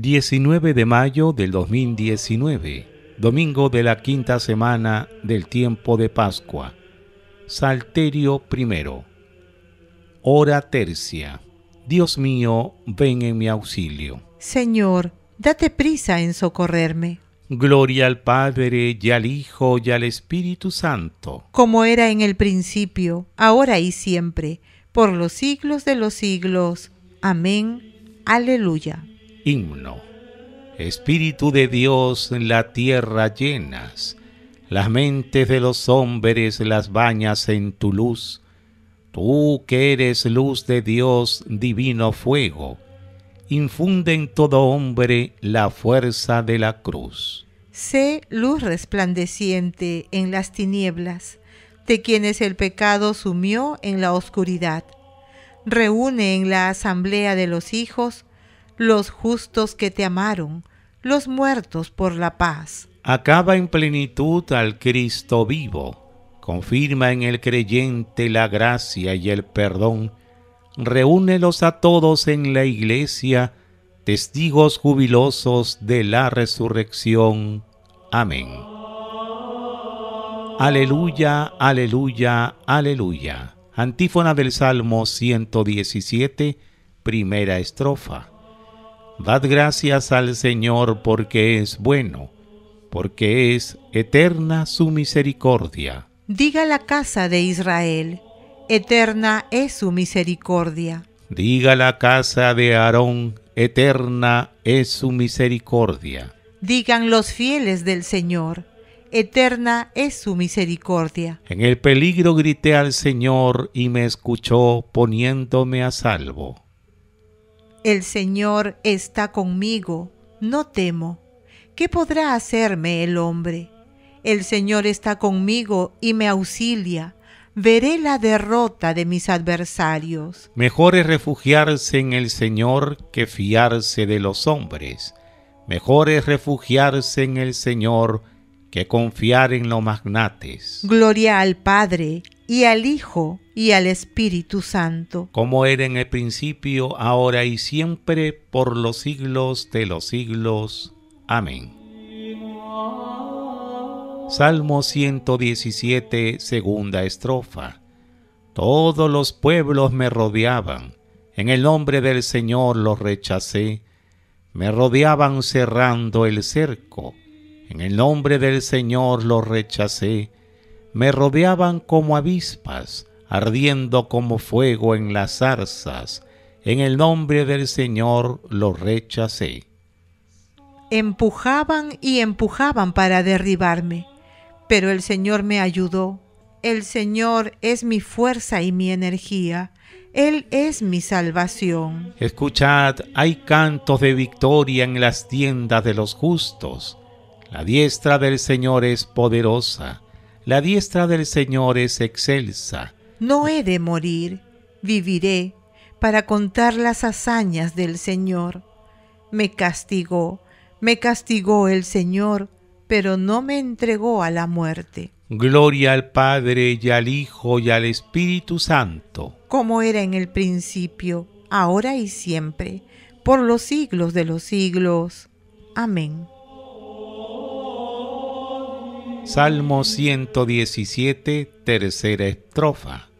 19 de mayo del 2019, domingo de la quinta semana del tiempo de Pascua. Salterio primero. Hora tercia. Dios mío, ven en mi auxilio. Señor, date prisa en socorrerme. Gloria al Padre y al Hijo y al Espíritu Santo. Como era en el principio, ahora y siempre, por los siglos de los siglos. Amén. Aleluya. Himno. Espíritu de Dios, en la tierra llenas, las mentes de los hombres las bañas en tu luz. Tú que eres luz de Dios, divino fuego, infunde en todo hombre la fuerza de la cruz. Sé luz resplandeciente en las tinieblas, de quienes el pecado sumió en la oscuridad. Reúne en la asamblea de los hijos los justos que te amaron, los muertos por la paz. Acaba en plenitud al Cristo vivo, confirma en el creyente la gracia y el perdón, reúnelos a todos en la iglesia, testigos jubilosos de la resurrección. Amén. Aleluya, aleluya, aleluya. Antífona del Salmo 117, primera estrofa. Dad gracias al Señor porque es bueno, porque es eterna su misericordia. Diga la casa de Israel, eterna es su misericordia. Diga la casa de Aarón, eterna es su misericordia. Digan los fieles del Señor, eterna es su misericordia. En el peligro grité al Señor y me escuchó poniéndome a salvo. El Señor está conmigo, no temo. ¿Qué podrá hacerme el hombre? El Señor está conmigo y me auxilia. Veré la derrota de mis adversarios. Mejor es refugiarse en el Señor que fiarse de los hombres. Mejor es refugiarse en el Señor que confiar en los magnates. Gloria al Padre, y al Hijo y al Espíritu Santo. Como era en el principio, ahora y siempre, por los siglos de los siglos. Amén. Salmo 117, segunda estrofa. Todos los pueblos me rodeaban, en el nombre del Señor los rechacé, me rodeaban cerrando el cerco, en el nombre del Señor los rechacé me rodeaban como avispas, ardiendo como fuego en las zarzas. En el nombre del Señor lo rechacé. Empujaban y empujaban para derribarme, pero el Señor me ayudó. El Señor es mi fuerza y mi energía. Él es mi salvación. Escuchad, hay cantos de victoria en las tiendas de los justos. La diestra del Señor es poderosa. La diestra del Señor es excelsa. No he de morir, viviré para contar las hazañas del Señor. Me castigó, me castigó el Señor, pero no me entregó a la muerte. Gloria al Padre y al Hijo y al Espíritu Santo. Como era en el principio, ahora y siempre, por los siglos de los siglos. Amén. Salmo 117, tercera estrofa.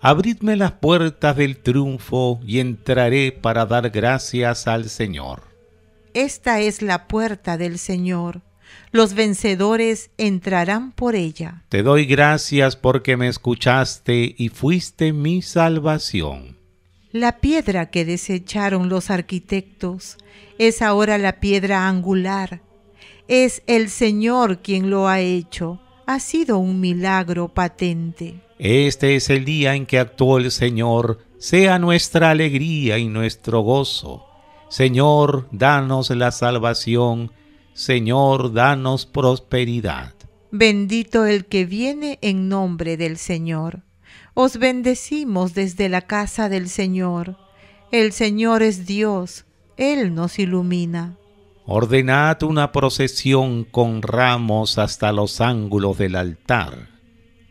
Abridme las puertas del triunfo y entraré para dar gracias al Señor. Esta es la puerta del Señor. Los vencedores entrarán por ella. Te doy gracias porque me escuchaste y fuiste mi salvación. La piedra que desecharon los arquitectos es ahora la piedra angular es el Señor quien lo ha hecho. Ha sido un milagro patente. Este es el día en que actuó el Señor. Sea nuestra alegría y nuestro gozo. Señor, danos la salvación. Señor, danos prosperidad. Bendito el que viene en nombre del Señor. Os bendecimos desde la casa del Señor. El Señor es Dios, Él nos ilumina ordenad una procesión con ramos hasta los ángulos del altar.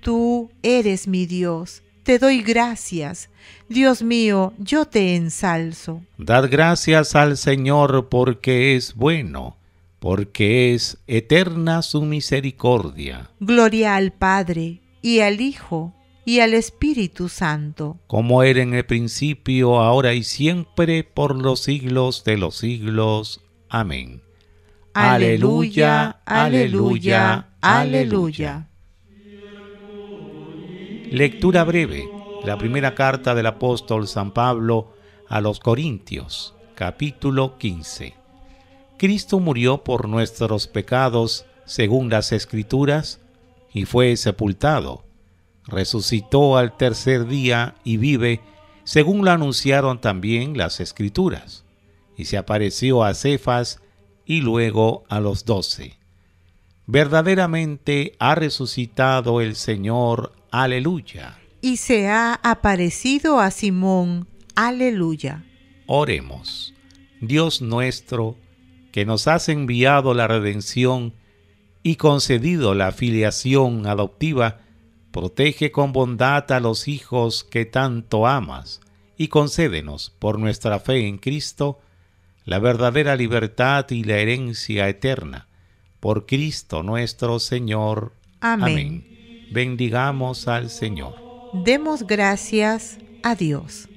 Tú eres mi Dios, te doy gracias. Dios mío, yo te ensalzo. Dad gracias al Señor porque es bueno, porque es eterna su misericordia. Gloria al Padre, y al Hijo, y al Espíritu Santo. Como era en el principio, ahora y siempre, por los siglos de los siglos. Amén. Aleluya, aleluya, aleluya. Lectura breve. La primera carta del apóstol San Pablo a los Corintios, capítulo 15. Cristo murió por nuestros pecados, según las Escrituras, y fue sepultado. Resucitó al tercer día y vive, según lo anunciaron también las Escrituras y se apareció a Cefas y luego a los doce. Verdaderamente ha resucitado el Señor, aleluya. Y se ha aparecido a Simón, aleluya. Oremos, Dios nuestro, que nos has enviado la redención y concedido la filiación adoptiva, protege con bondad a los hijos que tanto amas y concédenos por nuestra fe en Cristo la verdadera libertad y la herencia eterna. Por Cristo nuestro Señor. Amén. Bendigamos al Señor. Demos gracias a Dios.